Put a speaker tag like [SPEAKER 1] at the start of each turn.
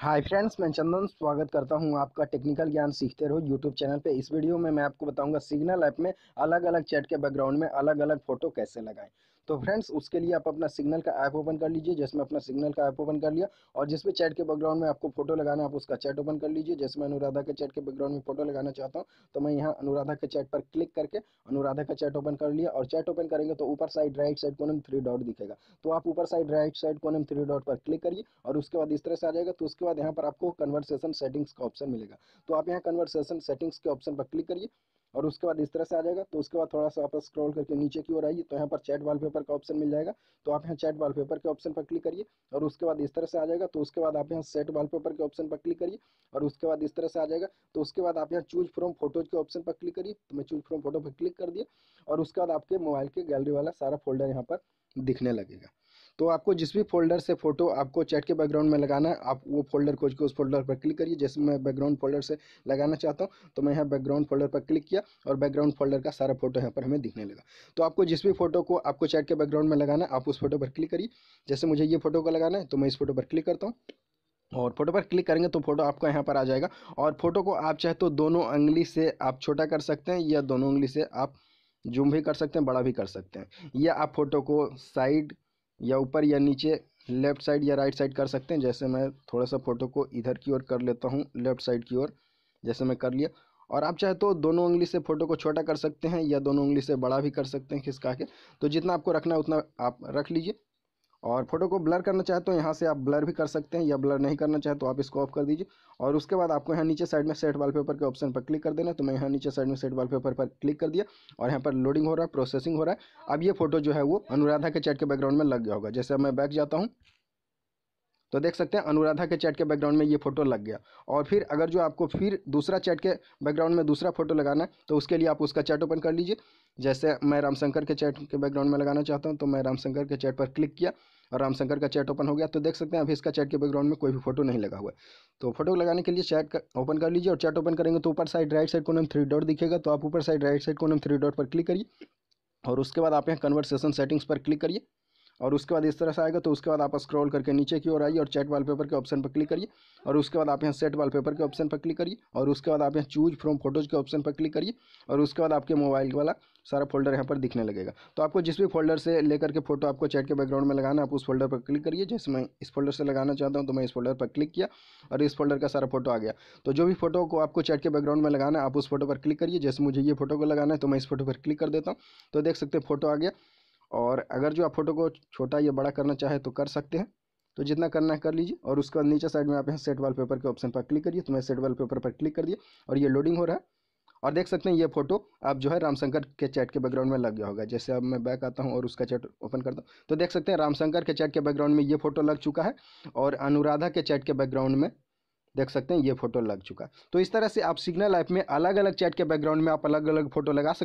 [SPEAKER 1] hi friends मैं चंदन स्वागत करता हूं आपका टेक्निकल ज्ञान सीखते रहो यूट्यूब चैनल पे इस वीडियो में मैं आपको बताऊंगा सिग्नल ऐप में अलग अलग चैट के बैकग्राउंड में अलग अलग फ़ोटो कैसे लगाएं तो फ्रेंड्स उसके लिए आप अपना सिग्नल का ऐप ओपन कर लीजिए जिसमें अपना सिग्नल का ऐप ओपन कर लिया और जिसमें चैट के बैकग्राउंड में आपको फोटो लगाना है आप उसका चैट ओपन कर लीजिए जैसे मैं अनुराधा के चैट के बैकग्राउंड में फोटो लगाना चाहता हूँ तो मैं यहाँ अनुराधा के चैट पर क्लिक करके अनुराधा का चैट ओपन कर लिया और चैट ओपन करेंगे तो ऊपर साइड राइट साइड कोनम थ्री डॉट दिखेगा तो आप ऊपर साइड राइट साइड कोनम थ्री डॉट पर क्लिक करिए और उसके बाद इस तरह से आ जाएगा तो उसके बाद यहाँ पर आपको कन्वर्सेशन सेटिंग्स का ऑप्शन मिलेगा तो आप यहाँ कन्वर्सेशन सेटिंग्स के ऑप्शन पर क्लिक करिए और उसके बाद इस तरह से आ जाएगा तो उसके बाद थोड़ा सा आप स्क्रॉल करके नीचे की ओर आइए तो यहाँ पर चैट वॉलपेपर का ऑप्शन मिल जाएगा तो आप यहाँ चैट पेपर के ऑप्शन पर क्लिक करिए और उसके बाद इस तरह से आ जाएगा तो उसके बाद आप यहाँ सेट पेपर के ऑप्शन पर क्लिक करिए और उसके बाद इस तरह से आ जाएगा तो उसके बाद आप यहाँ चूज फ्रॉम फोटोज के ऑप्शन पर क्लिक करिए तो मैं चूज फ्रॉम फोटो पर क्लिक कर दिया और उसके बाद आपके मोबाइल के गैलरी वाला सारा फोल्डर यहाँ पर दिखने लगेगा तो आपको जिस भी फोल्डर से फोटो आपको चैट के बैकग्राउंड में लगाना है आप वो फोल्डर खोज के उस फोल्डर पर क्लिक करिए जैसे मैं बैकग्राउंड फोल्डर से लगाना चाहता हूँ तो मैं यहाँ बैकग्राउंड फोल्डर पर क्लिक किया और बैकग्राउंड फोल्डर का सारा फोटो यहाँ पर हमें दिखने लगा तो आपको जिस भी फोटो को आपको चैट के बैकग्राउंड में लगाना है आप उस फोटो पर क्लिक करिए जैसे मुझे ये फोटो को लगाना है तो मैं इस फोटो पर क्लिक करता हूँ और फोटो पर क्लिक करेंगे तो फोटो आपका यहाँ पर आ जाएगा और फोटो को आप चाहे तो दोनों उंगली से आप छोटा कर सकते हैं या दोनों उंगली से आप जूम भी कर सकते हैं बड़ा भी कर सकते हैं या आप फोटो को साइड या ऊपर या नीचे लेफ़्ट साइड या राइट साइड कर सकते हैं जैसे मैं थोड़ा सा फ़ोटो को इधर की ओर कर लेता हूँ लेफ़्ट साइड की ओर जैसे मैं कर लिया और आप चाहे तो दोनों उंगली से फ़ोटो को छोटा कर सकते हैं या दोनों उंगली से बड़ा भी कर सकते हैं खिसका के तो जितना आपको रखना है उतना आप रख लीजिए और फोटो को ब्लर करना चाहे तो यहाँ से आप ब्लर भी कर सकते हैं या ब्लर नहीं करना चाहे तो आप इसको ऑफ कर दीजिए और उसके बाद आपको यहाँ नीचे साइड में सेट वॉलपेपर के ऑप्शन पर क्लिक कर देना तो मैं यहाँ नीचे साइड में सेट वॉलपेपर पर क्लिक कर दिया और यहाँ पर लोडिंग हो रहा है प्रोसेसिंग हो रहा है अब ये फोटो जो है वो अनुराधा के चैट के बैकग्राउंड में लग गया होगा जैसे मैं बैक जाता हूँ तो देख सकते हैं अनुराधा के चैट के बैकग्राउंड में ये फोटो लग गया और फिर अगर जो आपको फिर दूसरा चैट के बैकग्राउंड में दूसरा फोटो लगाना है तो उसके लिए आप उसका चैट ओपन कर लीजिए जैसे मैं रामशंकर के चैट के बैकग्राउंड में लगाना चाहता हूँ तो मैं रामशंकर के चैट पर क्लिक किया और रामशंकर का चैट ओपन हो गया तो देख सकते हैं अभी इसका चैट के बैकग्राउंड में कोई भी फोटो नहीं लगा हुआ है तो फोटो लगाने के लिए चैट ओपन कर लीजिए और चैट ओपन करेंगे तो ऊपर साइड राइट साइड को नम थ्री डॉट दिखेगा तो आप ऊपर साइड राइट साइड को नम थ्री डॉट पर क्लिक करिए और उसके बाद आप यहाँ कन्वर्सेशन सेटिंग्स पर क्लिक करिए और उसके बाद इस तरह से आएगा तो उसके बाद आप स्क्रॉल करके नीचे की ओर आइए और चैट वॉलपेपर के ऑप्शन पर क्लिक करिए और उसके बाद आप यहाँ सेट वॉलपेपर के ऑप्शन पर क्लिक करिए और उसके बाद आप यहाँ चूज फ्रॉम फोटोज़ के ऑप्शन पर क्लिक करिए और उसके बाद आपके मोबाइल वाला सारा फोल्डर यहाँ पर दिखने लगेगा तो आपको जिस भी फोल्डर से लेकर के फोटो आपको चैट के बैकग्राउंड में लगाना आप उस फोल्डर पर क्लिक करिए जैसे मैं इस फोल्डर से लगाना चाहता हूँ तो मैं इस फोल्डर पर क्लिक किया और इस फोल्डर का सारा फोटो आ गया तो जो भी फोटो को आपको चैट के बैकग्राउंड में लगाना है आप उस फोटो पर क्लिक करिए जैसे मुझे ये फोटो को लगाना है तो मैं इस फोटो पर क्लिक कर देता हूँ तो देख सकते हैं फोटो आ गया और अगर जो आप फोटो को छोटा या बड़ा करना चाहे तो कर सकते हैं तो जितना करना है कर लीजिए और उसका नीचे साइड में आप यहाँ सेट वाल पेपर के ऑप्शन पर क्लिक करिए तो मैं सेट वाल पेपर पर क्लिक कर दिया और ये लोडिंग हो रहा है और देख सकते हैं ये फोटो आप जो है रामशंकर के चैट के बैकग्राउंड में लग गया होगा जैसे अब मैं बैक आता हूँ और उसका चैट ओपन करता हूँ तो देख सकते हैं रामशंकर के चैट के बैकग्राउंड में ये फोटो लग चुका है और अनुराधा के चैट के बैकग्राउंड में देख सकते हैं ये फोटो लग चुका है तो इस तरह से आप सिग्नल ऐप में अलग अलग चैट के बैकग्राउंड में आप अलग अलग फोटो लगा सकते